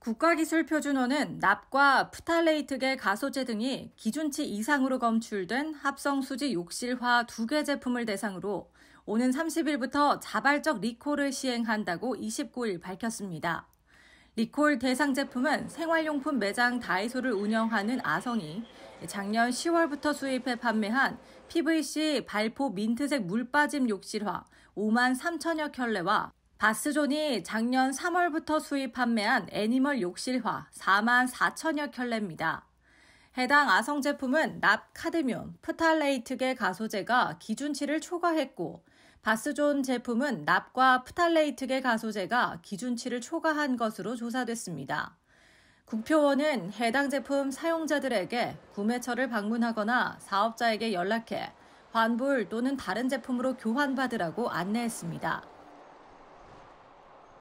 국가기술표준호는 납과 프탈레이트계 가소제 등이 기준치 이상으로 검출된 합성수지 욕실화 두 개 제품을 대상으로 오는 30일부터 자발적 리콜을 시행한다고 29일 밝혔습니다. 리콜 대상 제품은 생활용품 매장 다이소를 운영하는 아성이 작년 10월부터 수입해 판매한 PVC 발포 민트색 물빠짐 욕실화 5만 3천여 켤레와 바스존이 작년 3월부터 수입 판매한 애니멀 욕실화 4만 4천여 켤레입니다. 해당 아성 제품은 납 카드뮴, 프탈레이트계 가소제가 기준치를 초과했고 바스존 제품은 납과 프탈레이트계 가소제가 기준치를 초과한 것으로 조사됐습니다. 국표원은 해당 제품 사용자들에게 구매처를 방문하거나 사업자에게 연락해 환불 또는 다른 제품으로 교환받으라고 안내했습니다.